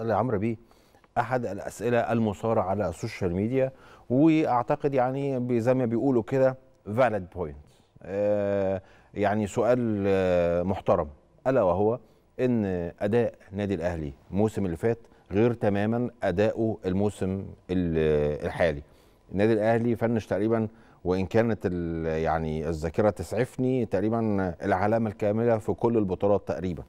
عمرو بيه احد الاسئله المثاره على السوشيال ميديا واعتقد يعني زي ما بيقولوا كده فاليد آه، بوينت يعني سؤال آه، محترم الا وهو ان اداء نادي الاهلي الموسم اللي فات غير تماما اداؤه الموسم آه، الحالي النادي الاهلي فنش تقريبا وان كانت يعني الذاكره تسعفني تقريبا العلامه الكامله في كل البطولات تقريبا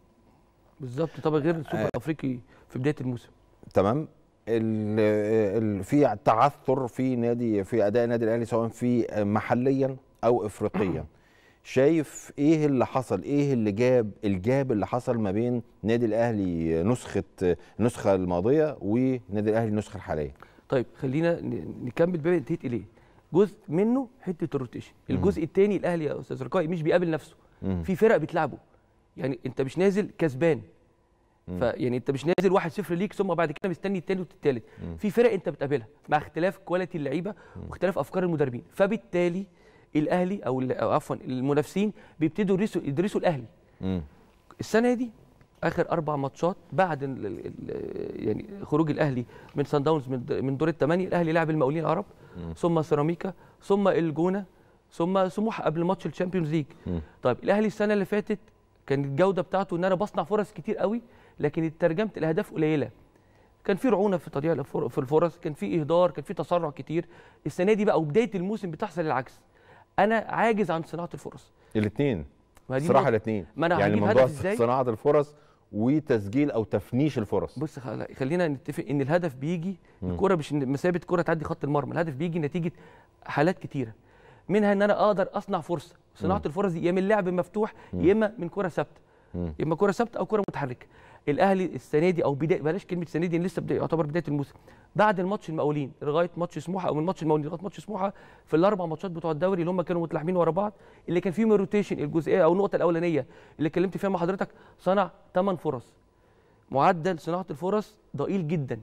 بالظبط طبعا غير السوبر آه الافريقي في بدايه الموسم تمام ال في تعثر في نادي في اداء النادي الاهلي سواء في محليا او افريقيا شايف ايه اللي حصل ايه اللي جاب الجاب اللي حصل ما بين نادي الاهلي نسخه النسخه الماضيه ونادي الاهلي النسخه الحاليه طيب خلينا نكمل بقى انتهيت اليه جزء منه حته الروتيشن الجزء الثاني الاهلي يا استاذ رقائي مش بيقابل نفسه في فرق بتلعبه يعني انت مش نازل كسبان فيعني انت مش نازل 1-0 ليك ثم بعد كده مستني الثاني والثالث في فرق انت بتقابلها مع اختلاف كواليتي اللعيبه واختلاف افكار المدربين فبالتالي الاهلي او عفوا المنافسين بيبتدوا يدرسوا يدرسوا الاهلي السنه دي اخر اربع ماتشات بعد الـ الـ يعني خروج الاهلي من سان داونز من دور الثمانيه الاهلي لعب المقاولين العرب ثم سيراميكا ثم الجونه ثم سموحه قبل ماتش الشامبيونز ليج طيب الاهلي السنه اللي فاتت كانت الجوده بتاعته ان انا بصنع فرص كتير قوي لكن اترجمت الاهداف قليله كان في رعونه في تضييع في الفرص كان في اهدار كان في تسرع كتير السنه دي بقى وبدايه الموسم بتحصل العكس انا عاجز عن صناعه الفرص الاثنين صراحه الاثنين يعني موضوع صناعه الفرص وتسجيل او تفنيش الفرص بص خلينا نتفق ان الهدف بيجي الكره مش مسابه كره تعدي خط المرمى الهدف بيجي نتيجه حالات كتيره منها ان انا اقدر اصنع فرصه صناعه الفرص دي يا من لعب مفتوح يا اما من كره ثابته يا اما كره ثابته او كره متحركه الاهلي السنه دي او بدايه بلاش كلمه السنه دي لسه بداية يعتبر بدايه الموسم بعد الماتش المقاولين لغايه ماتش سموحه او من ماتش المقاولين لغايه ماتش سموحه في الاربع ماتشات بتوع الدوري اللي هم كانوا متلاحمين ورا بعض اللي كان فيهم الروتيشن الجزئيه او النقطه الاولانيه اللي اتكلمت فيها مع حضرتك صنع ثمان فرص معدل صناعه الفرص ضئيل جدا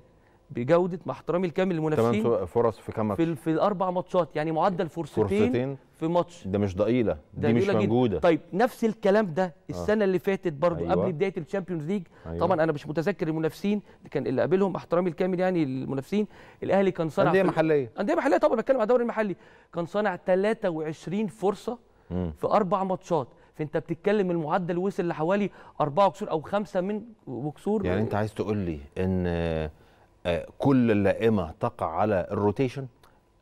بجوده مع احترامي الكامل للمنافسين ثمان فرص في كام في, في الاربع ماتشات يعني معدل فرصتين, فرصتين في ماتش ده مش ضئيله دي مش موجوده طيب نفس الكلام ده آه. السنه آه. اللي فاتت برضو أيوة. قبل بدايه الشامبيونز ليج أيوة. طبعا انا مش متذكر المنافسين اللي كان اللي قابلهم احترامي الكامل يعني للمنافسين الاهلي كان صنع انديه محليه انديه محليه طبعا بتكلم على الدوري المحلي كان صنع 23 فرصه في اربع ماتشات فانت بتتكلم المعدل وصل لحوالي أربعة وكسور او خمسة من وكسور يعني انت عايز تقول لي ان كل اللائمه تقع على الروتيشن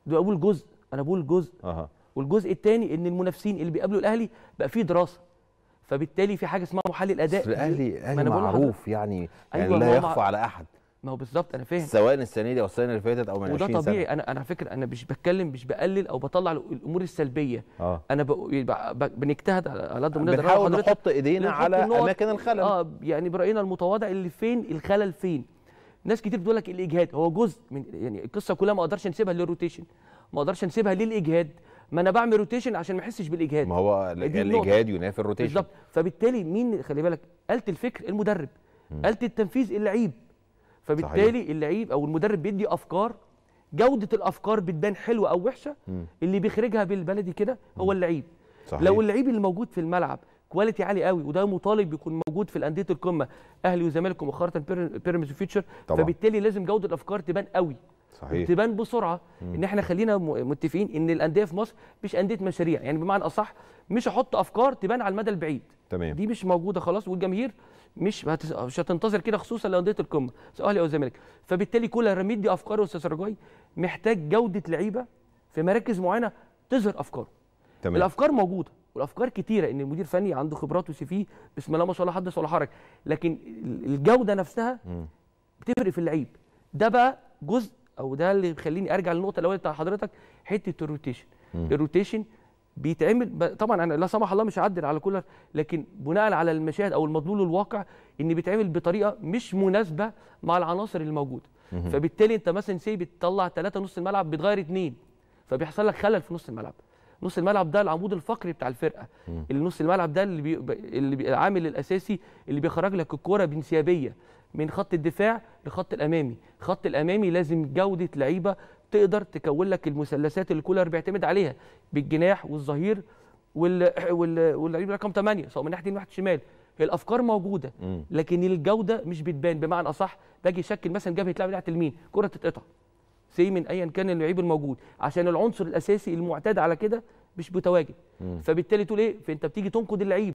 ده بقول جزء انا بقول جزء أه. والجزء الثاني ان المنافسين اللي بيقابلوا الاهلي بقى فيه دراسه فبالتالي في حاجه اسمها محلل اداء الاهلي الاهلي معروف يعني, يعني أيوة لا يخفى على احد ما هو بالظبط انا فاهم سواء السنه دي او السنه اللي فاتت او من 20 سنه وده طبيعي انا انا فكر انا مش بتكلم مش بقلل او بطلع الامور السلبيه آه. انا ب... ب... بنجتهد على قد ما نقدر بنحاول نحط ايدينا على اماكن الخلل اه يعني براينا المتواضع اللي فين الخلل فين ناس كتير بتقول لك الاجهاد هو جزء من يعني القصه كلها ما اقدرش نسيبها للروتيشن ما اقدرش نسيبها للاجهاد ما انا بعمل روتيشن عشان ما احسش بالاجهاد ما هو الاجهاد ينافي الروتيشن بالظبط فبالتالي مين خلي بالك قالت الفكر المدرب قالت التنفيذ اللعيب فبالتالي صحيح. اللعيب او المدرب بيدي افكار جوده الافكار بتبان حلوه او وحشه اللي بيخرجها بالبلدي كده هو اللعيب صحيح. لو اللعيب اللي موجود في الملعب كواليتي عالي قوي وده مطالب بيكون موجود في الانديه القمه اهلي وزمالك ومؤخرا بيراميدز فيوتشر فبالتالي لازم جوده الافكار تبان قوي صحيح تبان بسرعه مم. ان احنا خلينا متفقين ان الانديه في مصر مش انديه مشاريع يعني بمعنى اصح مش احط افكار تبان على المدى البعيد تمام دي مش موجوده خلاص والجماهير مش مش هتنتظر كده خصوصا لانديه القمه سواء اهلي او زمالك فبالتالي كل رميت دي افكاره استاذ رجاي محتاج جوده لعيبه في مراكز معينه تظهر افكاره تمام الافكار موجوده والافكار كتيره ان المدير فني عنده خبرات وسي في بسم الله ما شاء الله حدث ولا حرج لكن الجوده نفسها بتفرق في اللعيب ده بقى جزء او ده اللي بيخليني ارجع للنقطه الاولى بتاع حضرتك حته الروتيشن الروتيشن بيتعمل طبعا انا لا سمح الله مش هعدل على كولر لكن بناء على المشاهد او المدلول الواقع ان بيتعمل بطريقه مش مناسبه مع العناصر الموجوده فبالتالي انت مثلا سي بتطلع ثلاثه نص الملعب بتغير اثنين فبيحصل لك خلل في نص الملعب نص الملعب ده العمود الفقري بتاع الفرقه اللي نص الملعب ده اللي بي... اللي بي... العامل الاساسي اللي بيخرج لك الكوره بانسيابيه من خط الدفاع لخط الامامي خط الامامي لازم جوده لعيبه تقدر تكون لك المثلثات اللي كولر بيعتمد عليها بالجناح والظهير وال وال واللعيب رقم 8 سواء من ناحيه اليمين شمال الشمال الافكار موجوده لكن الجوده مش بتبان بمعنى اصح باجي اشكل مثلا جبهه لاعب ناحيه اليمين كره تتقطع سي من ايا كان اللعيب الموجود عشان العنصر الاساسي المعتاد على كده مش متواجد فبالتالي تقول ايه فانت بتيجي تنقد اللعيب